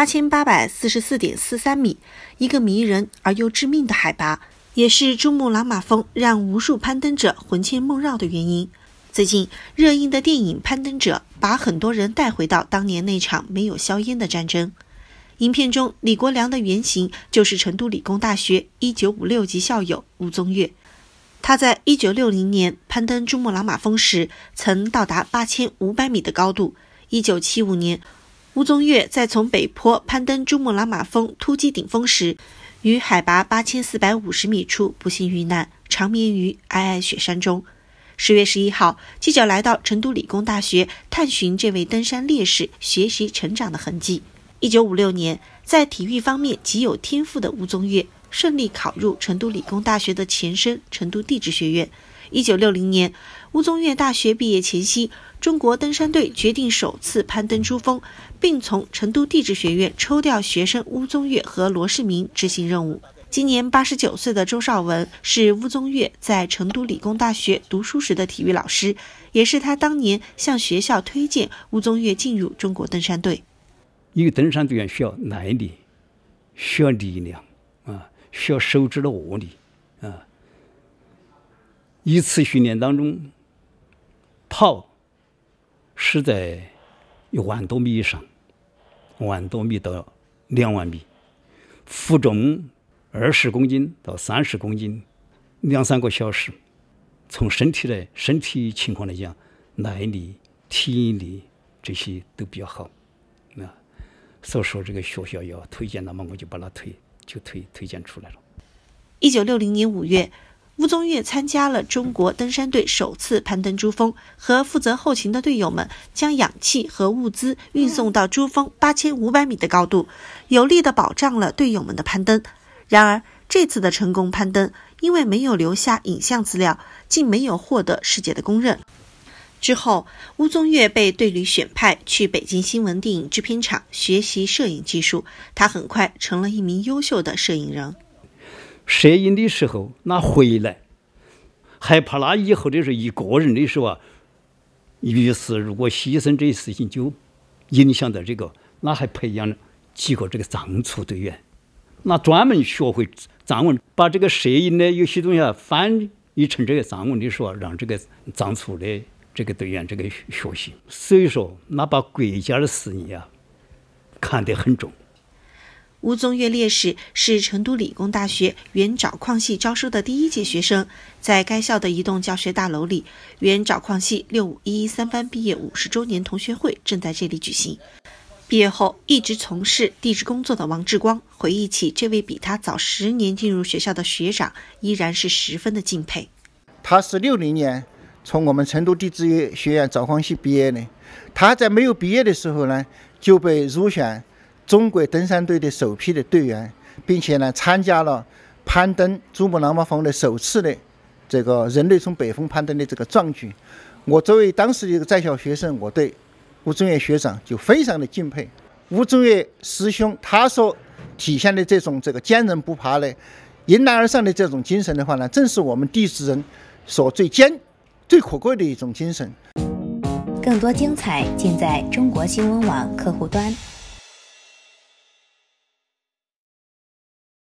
八千八百四十四点四三米，一个迷人而又致命的海拔，也是珠穆朗玛峰让无数攀登者魂牵梦绕的原因。最近热映的电影《攀登者》把很多人带回到当年那场没有硝烟的战争。影片中李国梁的原型就是成都理工大学一九五六级校友吴宗岳。他在一九六零年攀登珠穆朗玛峰时曾到达八千五百米的高度。一九七五年。吴宗岳在从北坡攀登珠穆朗玛峰突击顶峰时，于海拔八千四百五十米处不幸遇难，长眠于皑皑雪山中。十月十一号，记者来到成都理工大学，探寻这位登山烈士学习成长的痕迹。一九五六年，在体育方面极有天赋的吴宗岳。顺利考入成都理工大学的前身成都地质学院。一九六零年，乌宗岳大学毕业前夕，中国登山队决定首次攀登珠峰，并从成都地质学院抽调学生乌宗岳和罗世明执行任务。今年八十九岁的周绍文是乌宗岳在成都理工大学读书时的体育老师，也是他当年向学校推荐乌宗岳进入中国登山队。因为登山队员需要耐力，需要力量。啊，需要手指的握力啊！一次训练当中，跑是在一万多米以上，万多米到两万米，负重二十公斤到三十公斤，两三个小时。从身体来，身体情况来讲，耐力、体力这些都比较好。啊，所以说，这个学校要推荐那么我就把他推。就推推荐出来了。一九六零年五月，吴宗岳参加了中国登山队首次攀登珠峰，和负责后勤的队友们将氧气和物资运送到珠峰八千五百米的高度，有力的保障了队友们的攀登。然而，这次的成功攀登因为没有留下影像资料，竟没有获得世界的公认。之后，吴宗岳被队里选派去北京新闻电影制片厂学习摄影技术。他很快成了一名优秀的摄影人。摄影的时候，他回来，害怕他以后的时候一个人的时候啊，于是如果牺牲这些事情就影响到这个。他还培养了几个这个藏族队员，那专门学会藏文，把这个摄影的有些东西啊翻译成这个藏文的时候，让这个藏族的。这个队员，这个学习，所以说，那把国家的事业啊看得很重。吴宗岳烈士是成都理工大学原找矿系招收的第一届学生，在该校的一栋教学大楼里，原找矿系六五一一三班毕业五十周年同学会正在这里举行。毕业后一直从事地质工作的王志光回忆起这位比他早十年进入学校的学长，依然是十分的敬佩。他是六零年。从我们成都地质学院采矿系毕业的，他在没有毕业的时候呢，就被入选中国登山队的首批的队员，并且呢，参加了攀登珠穆朗玛峰的首次的这个人类从北峰攀登的这个壮举。我作为当时的一个在校学生，我对吴中岳学长就非常的敬佩。吴中岳师兄他所体现的这种这个坚韧不拔的、迎难而上的这种精神的话呢，正是我们地质人所最坚。最可贵的一种精神。更多精彩尽在中国新闻网客户端。